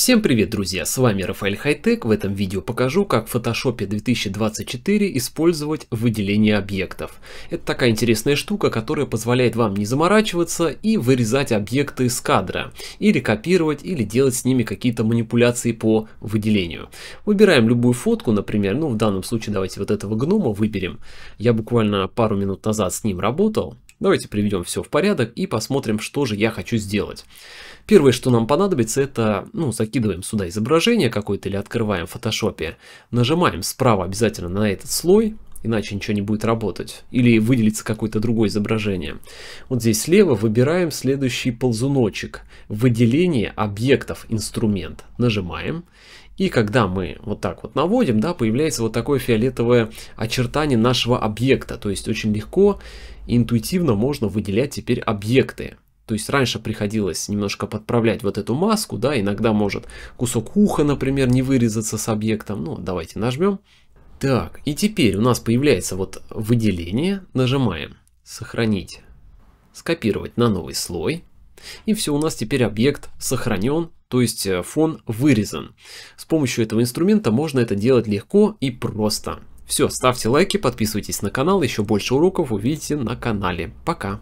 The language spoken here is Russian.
Всем привет, друзья! С вами Рафаэль Хайтек. В этом видео покажу, как в Photoshop 2024 использовать выделение объектов. Это такая интересная штука, которая позволяет вам не заморачиваться и вырезать объекты из кадра, или копировать, или делать с ними какие-то манипуляции по выделению. Выбираем любую фотку, например, ну в данном случае давайте вот этого гнома выберем. Я буквально пару минут назад с ним работал. Давайте приведем все в порядок и посмотрим, что же я хочу сделать. Первое, что нам понадобится, это, ну, закидываем сюда изображение какое-то или открываем в фотошопе, нажимаем справа обязательно на этот слой, иначе ничего не будет работать, или выделится какое-то другое изображение. Вот здесь слева выбираем следующий ползуночек, выделение объектов инструмент, нажимаем, и когда мы вот так вот наводим, да, появляется вот такое фиолетовое очертание нашего объекта, то есть очень легко и интуитивно можно выделять теперь объекты. То есть раньше приходилось немножко подправлять вот эту маску, да, иногда может кусок уха, например, не вырезаться с объектом. Ну, давайте нажмем, так, и теперь у нас появляется вот выделение, нажимаем «Сохранить», «Скопировать на новый слой», и все, у нас теперь объект сохранен, то есть э, фон вырезан. С помощью этого инструмента можно это делать легко и просто. Все, ставьте лайки, подписывайтесь на канал, еще больше уроков увидите на канале. Пока!